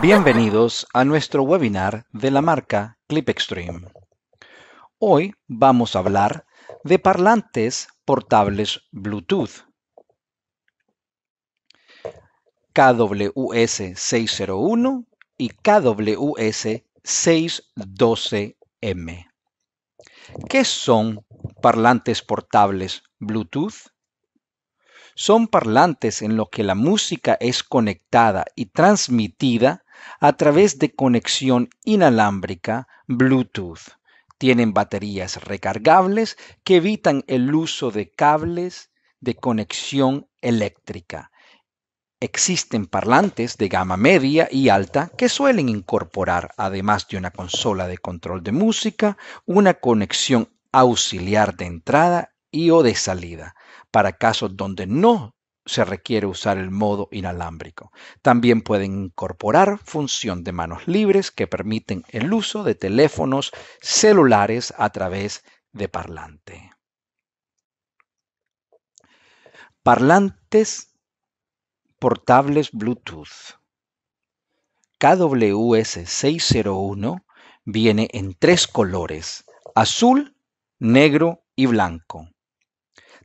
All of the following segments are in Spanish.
Bienvenidos a nuestro webinar de la marca ClipExtreme. Hoy vamos a hablar de parlantes portables Bluetooth. KWS 601 y KWS 612M. ¿Qué son parlantes portables Bluetooth? son parlantes en los que la música es conectada y transmitida a través de conexión inalámbrica Bluetooth. Tienen baterías recargables que evitan el uso de cables de conexión eléctrica. Existen parlantes de gama media y alta que suelen incorporar, además de una consola de control de música, una conexión auxiliar de entrada y o de salida para casos donde no se requiere usar el modo inalámbrico. También pueden incorporar función de manos libres que permiten el uso de teléfonos celulares a través de parlante. Parlantes portables Bluetooth. KWS 601 viene en tres colores, azul, negro y blanco.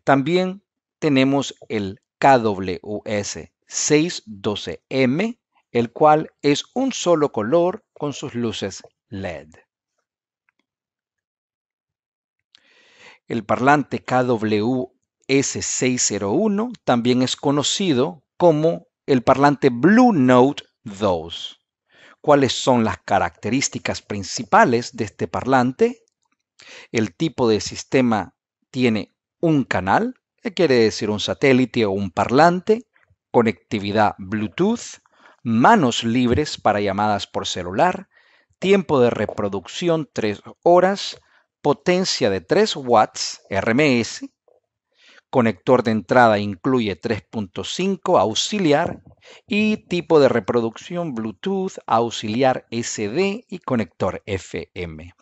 También tenemos el KWS 612M, el cual es un solo color con sus luces LED. El parlante KWS601 también es conocido como el parlante Blue Note 2. ¿Cuáles son las características principales de este parlante? El tipo de sistema tiene un canal, que quiere decir un satélite o un parlante, conectividad Bluetooth, manos libres para llamadas por celular, tiempo de reproducción 3 horas, potencia de 3 watts RMS, conector de entrada incluye 3.5 auxiliar y tipo de reproducción Bluetooth auxiliar SD y conector FM.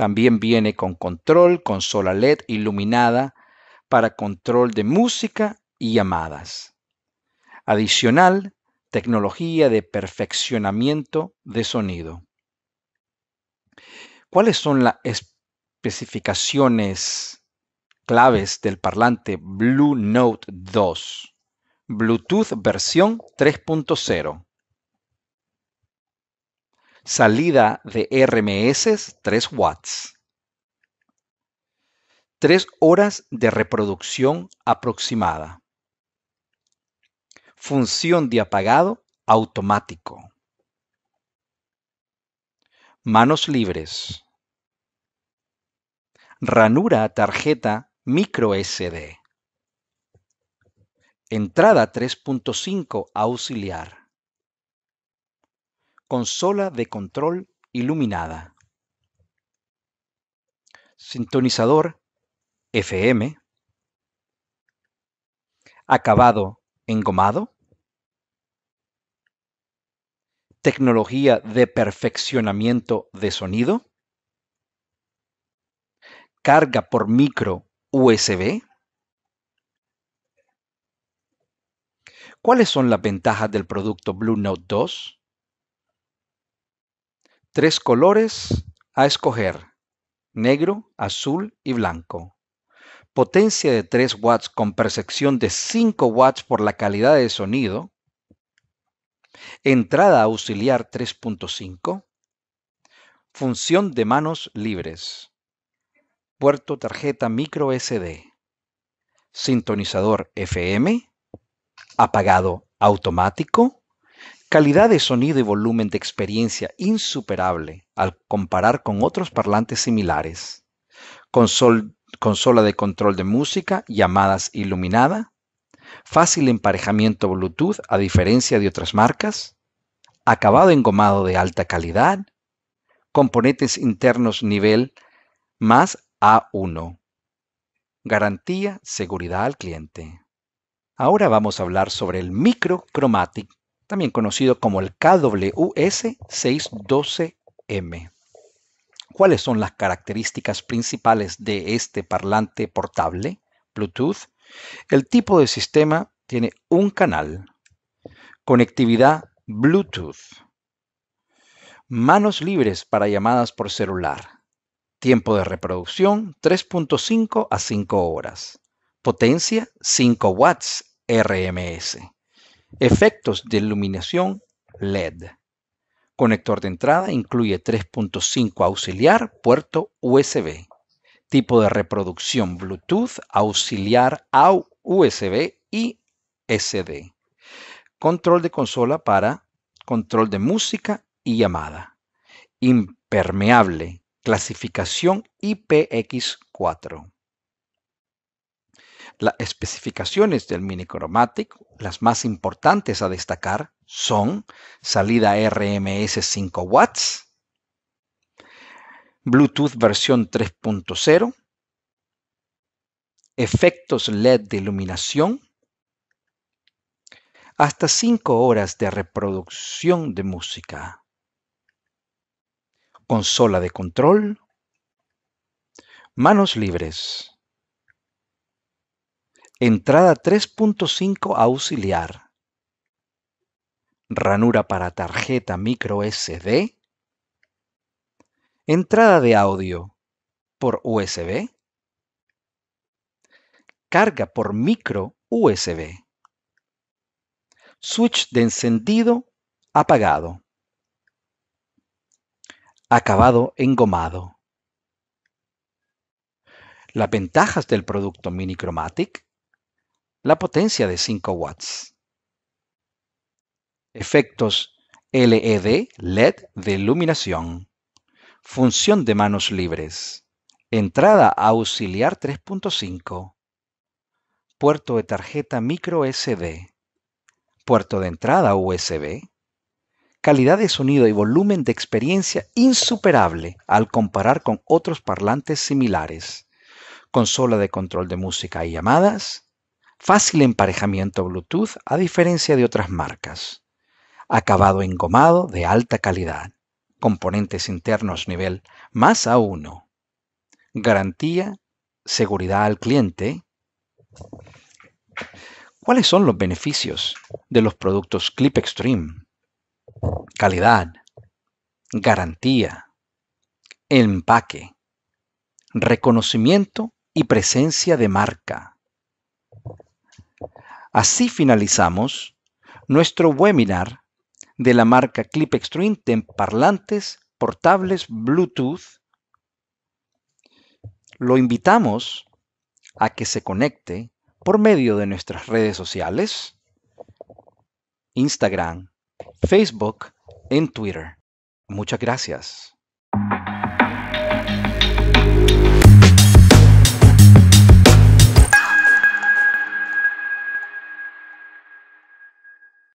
También viene con control, consola LED iluminada para control de música y llamadas. Adicional, tecnología de perfeccionamiento de sonido. ¿Cuáles son las especificaciones claves del parlante Blue Note 2? Bluetooth versión 3.0. Salida de RMS 3 watts. 3 horas de reproducción aproximada. Función de apagado automático. Manos libres. Ranura tarjeta micro SD. Entrada 3.5 auxiliar consola de control iluminada. Sintonizador FM. Acabado engomado. Tecnología de perfeccionamiento de sonido. Carga por micro USB. ¿Cuáles son las ventajas del producto Blue Note 2? Tres colores a escoger, negro, azul y blanco. Potencia de 3 watts con percepción de 5 watts por la calidad de sonido. Entrada auxiliar 3.5. Función de manos libres. Puerto tarjeta micro SD. Sintonizador FM. Apagado automático Calidad de sonido y volumen de experiencia insuperable al comparar con otros parlantes similares. consola de control de música, llamadas iluminada. Fácil emparejamiento Bluetooth a diferencia de otras marcas. Acabado engomado de alta calidad. Componentes internos nivel más A1. Garantía, seguridad al cliente. Ahora vamos a hablar sobre el micro también conocido como el KWS612M. ¿Cuáles son las características principales de este parlante portable Bluetooth? El tipo de sistema tiene un canal, conectividad Bluetooth, manos libres para llamadas por celular, tiempo de reproducción 3.5 a 5 horas, potencia 5 watts RMS. Efectos de iluminación LED. Conector de entrada incluye 3.5 auxiliar, puerto USB. Tipo de reproducción Bluetooth, auxiliar a USB y SD. Control de consola para control de música y llamada. Impermeable, clasificación IPX4. Las especificaciones del Mini Chromatic, las más importantes a destacar, son salida RMS 5 watts, Bluetooth versión 3.0, efectos LED de iluminación, hasta 5 horas de reproducción de música, consola de control, manos libres, Entrada 3.5 auxiliar. Ranura para tarjeta micro SD. Entrada de audio por USB. Carga por micro USB. Switch de encendido apagado. Acabado engomado. Las ventajas del producto Mini Chromatic la potencia de 5 watts. Efectos LED, LED de iluminación. Función de manos libres. Entrada auxiliar 3.5. Puerto de tarjeta micro SD. Puerto de entrada USB. Calidad de sonido y volumen de experiencia insuperable al comparar con otros parlantes similares. Consola de control de música y llamadas Fácil emparejamiento Bluetooth a diferencia de otras marcas. Acabado engomado de alta calidad. Componentes internos nivel más a uno. Garantía, seguridad al cliente. ¿Cuáles son los beneficios de los productos Clip Extreme? Calidad, garantía, empaque, reconocimiento y presencia de marca. Así finalizamos nuestro webinar de la marca Clip Extreme en parlantes portables Bluetooth. Lo invitamos a que se conecte por medio de nuestras redes sociales, Instagram, Facebook, y Twitter. Muchas gracias.